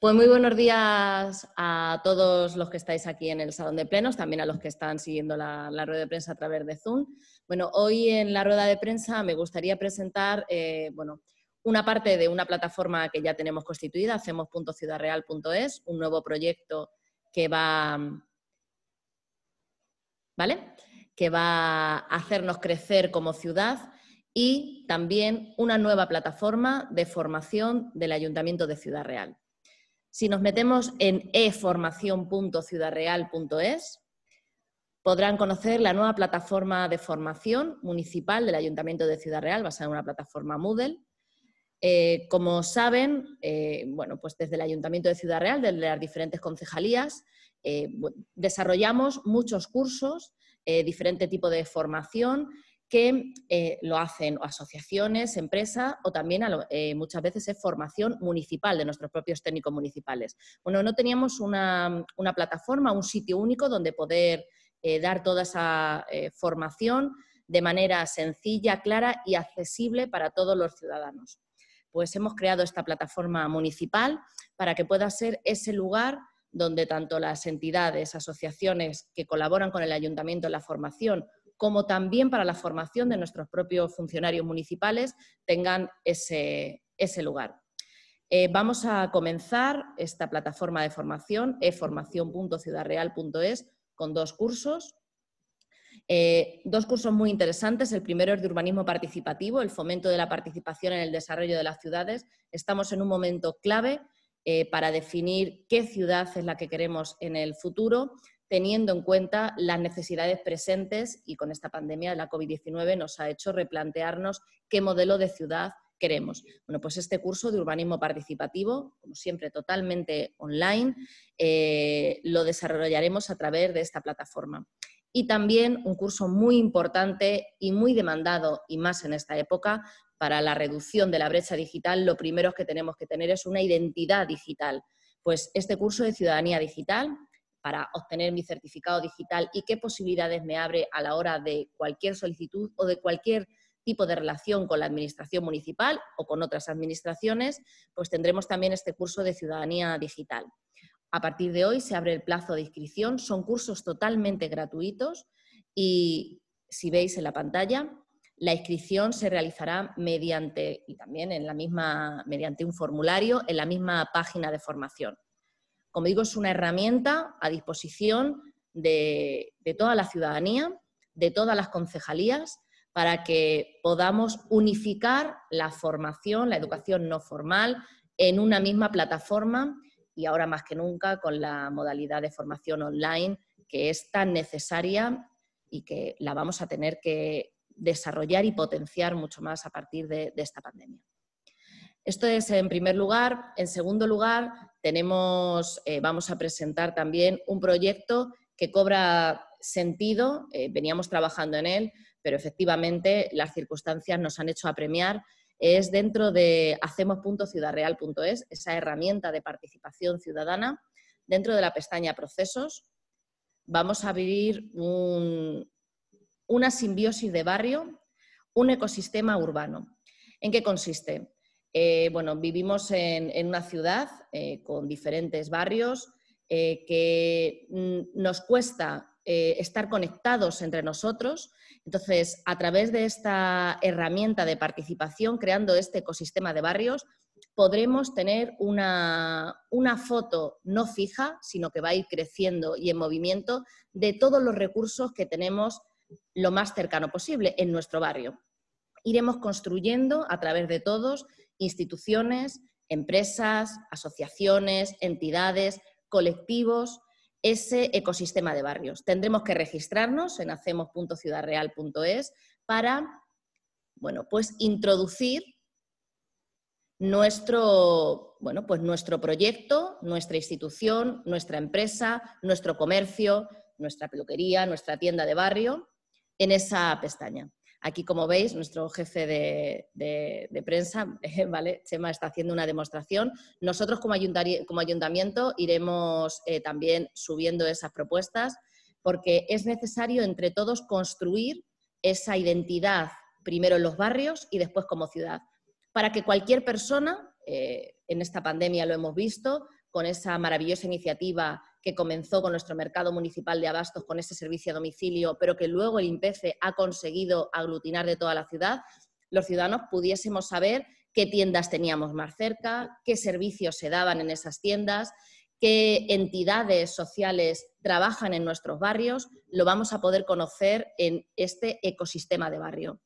Pues muy buenos días a todos los que estáis aquí en el Salón de Plenos, también a los que están siguiendo la, rueda de prensa a través de Zoom. Bueno, hoy en la rueda de prensa me gustaría presentar eh, bueno, una parte de una plataforma que ya tenemos constituida, hacemos.ciudadreal.es, un nuevo proyecto que va, ¿vale? que va a hacernos crecer como ciudad y también una nueva plataforma de formación del Ayuntamiento de Ciudad Real. Si nos metemos en eformación.ciudadreal.es, podrán conocer la nueva plataforma de formación municipal del Ayuntamiento de Ciudad Real, basada en una plataforma Moodle. Eh, como saben, eh, bueno, pues desde el Ayuntamiento de Ciudad Real, desde las diferentes concejalías, eh, desarrollamos muchos cursos, diferente tipo de formación que eh, lo hacen asociaciones, empresas o también eh, muchas veces es formación municipal de nuestros propios técnicos municipales. Bueno, no teníamos una, plataforma, un sitio único donde poder eh, dar toda esa formación de manera sencilla, clara y accesible para todos los ciudadanos. Pues hemos creado esta plataforma municipal para que pueda ser ese lugar donde tanto las entidades, asociaciones que colaboran con el ayuntamiento en la formación como también para la formación de nuestros propios funcionarios municipales tengan ese, lugar. Eh, vamos a comenzar esta plataforma de formación, eformación.ciudadreal.es, con dos cursos. Eh, dos cursos muy interesantes. El primero es de urbanismo participativo, el fomento de la participación en el desarrollo de las ciudades. Estamos en un momento clave eh, para definir qué ciudad es la que queremos en el futuro, teniendo en cuenta las necesidades presentes y con esta pandemia de la COVID-19 nos ha hecho replantearnos qué modelo de ciudad queremos. Bueno, pues este curso de urbanismo participativo, como siempre, totalmente online, eh, lo desarrollaremos a través de esta plataforma. Y también un curso muy importante y muy demandado, y más en esta época, para la reducción de la brecha digital, lo primero que tenemos que tener es una identidad digital. Pues este curso de ciudadanía digital, para obtener mi certificado digital y qué posibilidades me abre a la hora de cualquier solicitud o de cualquier tipo de relación con la Administración Municipal o con otras administraciones, pues tendremos también este curso de Ciudadanía Digital. A partir de hoy se abre el plazo de inscripción, son cursos totalmente gratuitos y si veis en la pantalla, la inscripción se realizará mediante, y también en la misma, mediante un formulario en la misma página de formación. Como digo, es una herramienta a disposición de, toda la ciudadanía, de todas las concejalías, para que podamos unificar la formación, la educación no formal, en una misma plataforma y ahora más que nunca con la modalidad de formación online que es tan necesaria y que la vamos a tener que desarrollar y potenciar mucho más a partir de esta pandemia. Esto es en primer lugar. En segundo lugar, tenemos, eh, vamos a presentar también un proyecto que cobra sentido, eh, veníamos trabajando en él, pero efectivamente las circunstancias nos han hecho apremiar. Es dentro de hacemos.ciudadreal.es, esa herramienta de participación ciudadana, dentro de la pestaña Procesos, vamos a abrir una simbiosis de barrio, un ecosistema urbano. ¿En qué consiste? Eh, bueno, vivimos en, una ciudad eh, con diferentes barrios eh, que mm, nos cuesta estar conectados entre nosotros. Entonces, a través de esta herramienta de participación, creando este ecosistema de barrios, podremos tener una, una foto no fija, sino que va a ir creciendo y en movimiento de todos los recursos que tenemos lo más cercano posible en nuestro barrio iremos construyendo a través de todos instituciones, empresas, asociaciones, entidades, colectivos, ese ecosistema de barrios. Tendremos que registrarnos en hacemos.ciudadreal.es para bueno, pues introducir nuestro, bueno, pues nuestro proyecto, nuestra institución, nuestra empresa, nuestro comercio, nuestra peluquería, nuestra tienda de barrio en esa pestaña. Aquí, como veis, nuestro jefe de, prensa, Chema, está haciendo una demostración. Nosotros como, ayuntamiento iremos eh, también subiendo esas propuestas porque es necesario entre todos construir esa identidad primero en los barrios y después como ciudad, para que cualquier persona, eh, en esta pandemia lo hemos visto, con esa maravillosa iniciativa que comenzó con nuestro mercado municipal de abastos, con ese servicio a domicilio, pero que luego el IMPECE ha conseguido aglutinar de toda la ciudad, los ciudadanos pudiésemos saber qué tiendas teníamos más cerca, qué servicios se daban en esas tiendas, qué entidades sociales trabajan en nuestros barrios, lo vamos a poder conocer en este ecosistema de barrio.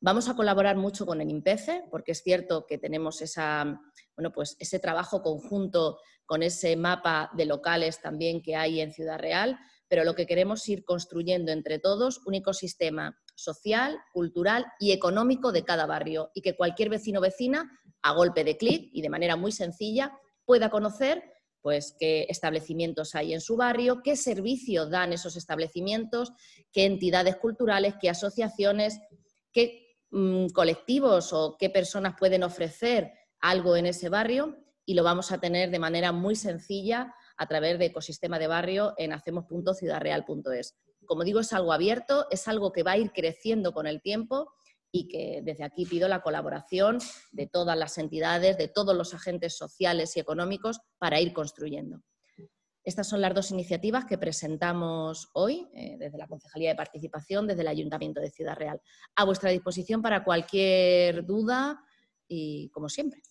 Vamos a colaborar mucho con el IMPECE, porque es cierto que tenemos esa, bueno, pues ese trabajo conjunto con ese mapa de locales también que hay en Ciudad Real, pero lo que queremos es ir construyendo entre todos un ecosistema social, cultural y económico de cada barrio y que cualquier vecino o vecina, a golpe de clic y de manera muy sencilla, pueda conocer pues qué establecimientos hay en su barrio, qué servicios dan esos establecimientos, qué entidades culturales, qué asociaciones, qué mm, colectivos o qué personas pueden ofrecer algo en ese barrio y lo vamos a tener de manera muy sencilla a través de ecosistema de barrio en hacemos.ciudadreal.es. Como digo, es algo abierto, es algo que va a ir creciendo con el tiempo y que desde aquí pido la colaboración de todas las entidades, de todos los agentes sociales y económicos para ir construyendo. Estas son las dos iniciativas que presentamos hoy eh, desde la Concejalía de Participación, desde el Ayuntamiento de Ciudad Real. A vuestra disposición para cualquier duda y como siempre.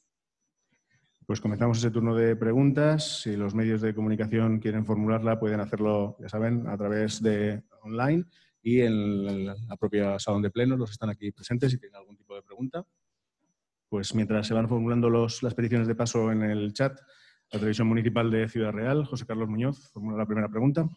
Pues comenzamos ese turno de preguntas. Si los medios de comunicación quieren formularla, pueden hacerlo, ya saben, a través de online y en la propia sala de plenos, los están aquí presentes, si tienen algún tipo de pregunta. Pues mientras se van formulando las peticiones de paso en el chat, la Televisión Municipal de Ciudad Real, José Carlos Muñoz, formula la primera pregunta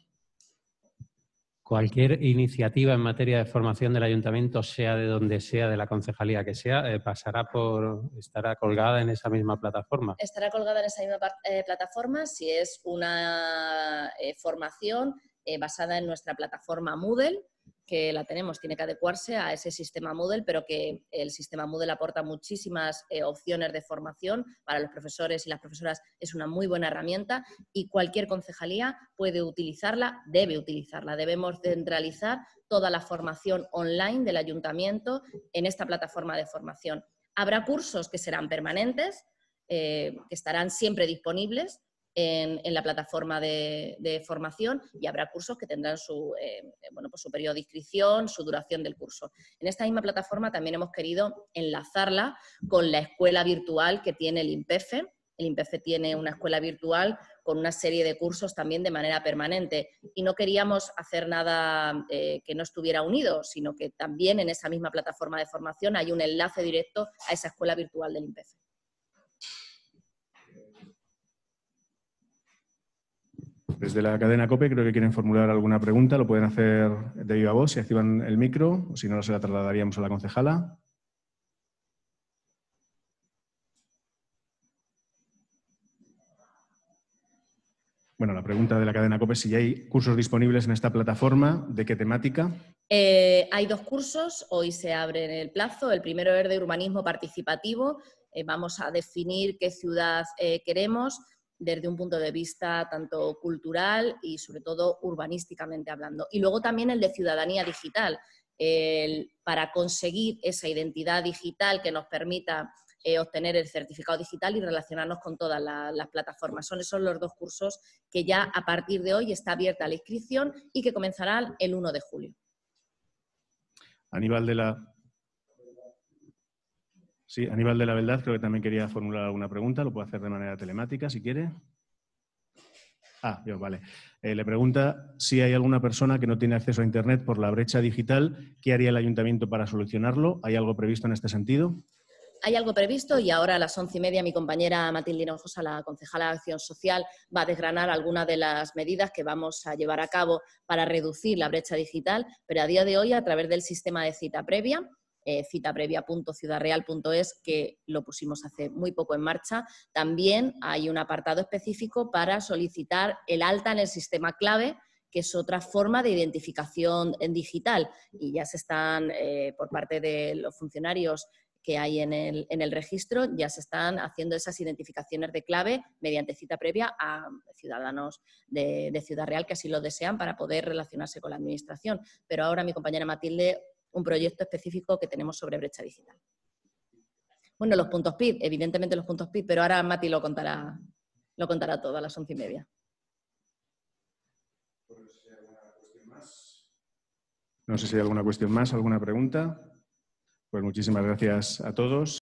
cualquier iniciativa en materia de formación del ayuntamiento, sea de donde sea, de la concejalía que sea, eh, pasará por, estará colgada en esa misma plataforma. Estará colgada en esa misma eh, plataforma si es una eh, formación basada en nuestra plataforma Moodle que la tenemos tiene que adecuarse a ese sistema Moodle, pero que el sistema Moodle aporta muchísimas eh, opciones de formación para los profesores y las profesoras. Es una muy buena herramienta y cualquier concejalía puede utilizarla, debe utilizarla. Debemos centralizar toda la formación online del ayuntamiento en esta plataforma de formación. Habrá cursos que serán permanentes, eh, que estarán siempre disponibles en, la plataforma de, formación y habrá cursos que tendrán su, eh, bueno, pues su periodo de inscripción, su duración del curso. En esta misma plataforma también hemos querido enlazarla con la escuela virtual que tiene el IMPEFE. E. el IMPEFE e tiene una escuela virtual con una serie de cursos también de manera permanente y no queríamos hacer nada eh, que no estuviera unido, sino que también en esa misma plataforma de formación hay un enlace directo a esa escuela virtual del IMPEFE. Desde la cadena COPE creo que quieren formular alguna pregunta, lo pueden hacer de viva voz si activan el micro, o si no, se la trasladaríamos a la concejala. Bueno, la pregunta de la cadena COPE, si hay cursos disponibles en esta plataforma, ¿de qué temática? Eh, hay dos cursos, hoy se abre en el plazo. El primero es de urbanismo participativo, eh, vamos a definir qué ciudad eh, queremos, desde un punto de vista tanto cultural y sobre todo urbanísticamente hablando. Y luego también el de ciudadanía digital, para conseguir esa identidad digital que nos permita eh, obtener el certificado digital y relacionarnos con todas las plataformas. Son esos los dos cursos que ya a partir de hoy está abierta la inscripción y que comenzarán el 1 de julio. Aníbal de la Sí, nivel de la Verdad creo que también quería formular alguna pregunta. Lo puede hacer de manera telemática si quiere. Ah, yo, vale. Eh, le pregunta si hay alguna persona que no tiene acceso a Internet por la brecha digital. ¿Qué haría el ayuntamiento para solucionarlo? ¿Hay algo previsto en este sentido? Hay algo previsto y ahora a las once y media mi compañera Matilde Hinojosa, la concejala de Acción Social, va a desgranar algunas de las medidas que vamos a llevar a cabo para reducir la brecha digital, pero a día de hoy a través del sistema de cita previa eh, citaprevia.ciudadreal.es, que lo pusimos hace muy poco en marcha. También hay un apartado específico para solicitar el alta en el sistema clave, que es otra forma de identificación en digital. Y ya se están, eh, por parte de los funcionarios que hay en el, registro, ya se están haciendo esas identificaciones de clave mediante cita previa a ciudadanos de, de Ciudad Real que así lo desean para poder relacionarse con la Administración. Pero ahora mi compañera Matilde un proyecto específico que tenemos sobre brecha digital. Bueno, los puntos PIB, evidentemente los puntos PIB, pero ahora Mati lo contará, lo contará todo a las once y media. No sé si hay alguna cuestión más, alguna pregunta. Pues muchísimas gracias a todos.